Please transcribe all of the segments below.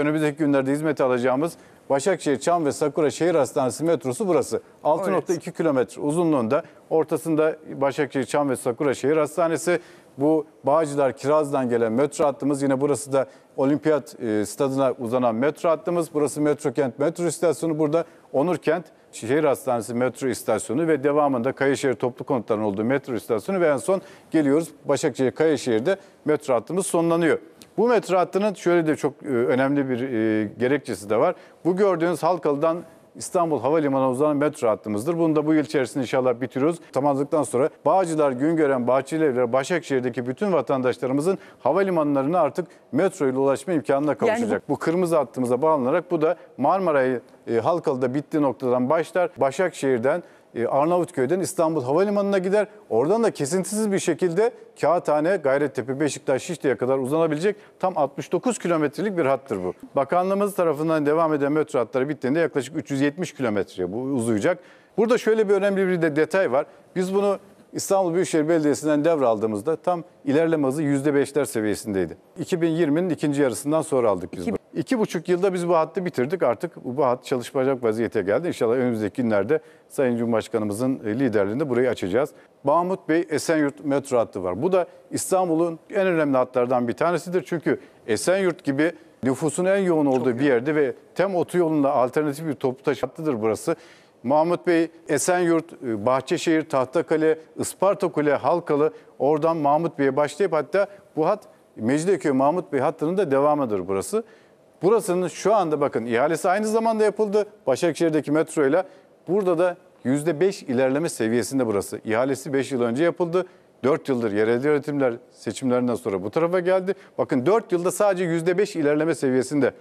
Önümüzdeki günlerde hizmete alacağımız Başakşehir Çam ve Sakura Şehir Hastanesi metrosu burası. 6.2 evet. kilometre uzunluğunda ortasında Başakşehir Çam ve Sakura Şehir Hastanesi. Bu Bağcılar Kiraz'dan gelen metro hattımız yine burası da olimpiyat e, stadına uzanan metro hattımız. Burası Metro Kent metro istasyonu burada Onur Kent Şehir Hastanesi metro istasyonu ve devamında Kayaşehir Toplu Konutların olduğu metro istasyonu ve en son geliyoruz Başakşehir Kayaşehir'de metro hattımız sonlanıyor. Bu metro hattının şöyle de çok e, önemli bir e, gerekçesi de var. Bu gördüğünüz Halkalı'dan İstanbul Havalimanı uzanan metro hattımızdır. Bunu da bu yıl içerisinde inşallah bitiriyoruz. Tamamladıktan sonra Bağcılar, Güngören, Bahçelievler, Başakşehir'deki bütün vatandaşlarımızın havalimanlarına artık metro ile ulaşma imkanına kavuşacak. Yani bu... bu kırmızı hattımıza bağlanarak bu da Marmara'yı e, Halkalı'da bittiği noktadan başlar. Başakşehir'den e, Arnavutköy'den İstanbul Havalimanı'na gider. Oradan da kesintisiz bir şekilde Kağıthane, Gayrettepe, Beşiktaş, Şişli'ye kadar uzanabilecek tam 69 kilometrelik bir hattır bu. Bakanlığımız tarafından devam eden metro hatları bittiğinde yaklaşık 370 kilometre bu uzayacak. Burada şöyle bir önemli bir de detay var. Biz bunu İstanbul Büyükşehir Belediyesi'nden devraldığımızda tam ilerleme hızı %5'ler seviyesindeydi. 2020'nin ikinci yarısından sonra aldık biz bunu. İki buçuk yılda biz bu hattı bitirdik. Artık bu hat çalışmayacak vaziyete geldi. İnşallah önümüzdeki günlerde Sayın Cumhurbaşkanımızın e, liderliğinde burayı açacağız. Mahmut Bey Esenyurt metro hattı var. Bu da İstanbul'un en önemli hatlardan bir tanesidir. Çünkü Esenyurt gibi nüfusun en yoğun olduğu Çok bir yerde ve tem otu yolunda alternatif bir toplu taşı hattıdır burası. Mahmut Bey, Esenyurt, e, Bahçeşehir, Tahtakale, Isparta Kule, Halkalı oradan Mahmut Bey'e başlayıp hatta bu hat Mecidiyeköy Mahmut Bey hattının da devamıdır burası. Burasının şu anda bakın ihalesi aynı zamanda yapıldı Başakşehir'deki metro ile Burada da %5 ilerleme seviyesinde burası. İhalesi 5 yıl önce yapıldı. 4 yıldır yerel yönetimler seçimlerinden sonra bu tarafa geldi. Bakın 4 yılda sadece %5 ilerleme seviyesinde.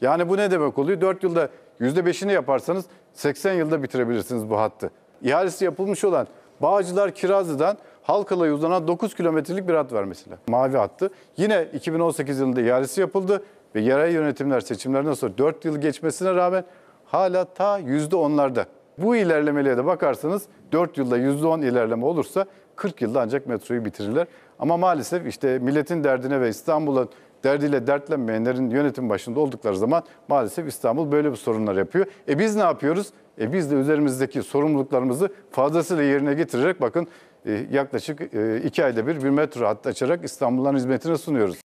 Yani bu ne demek oluyor? 4 yılda %5'ini yaparsanız 80 yılda bitirebilirsiniz bu hattı. İhalesi yapılmış olan Bağcılar Kirazlı'dan Halkalı'ya uzanan 9 kilometrelik bir hat var mesela. Mavi hattı. Yine 2018 yılında ihalesi yapıldı ve yerel yönetimler seçimlerinden sonra 4 yıl geçmesine rağmen hala ta %10'larda. Bu ilerlemeliğe de bakarsanız 4 yılda %10 ilerleme olursa 40 yılda ancak metroyu bitirirler. Ama maalesef işte milletin derdine ve İstanbul'un derdiyle dertlenmeyenlerin yönetim başında oldukları zaman maalesef İstanbul böyle bir sorunlar yapıyor. E biz ne yapıyoruz? E biz de üzerimizdeki sorumluluklarımızı fazlasıyla yerine getirerek bakın e, yaklaşık e, iki ayda bir bir metro hattı açarak İstanbul'un hizmetine sunuyoruz.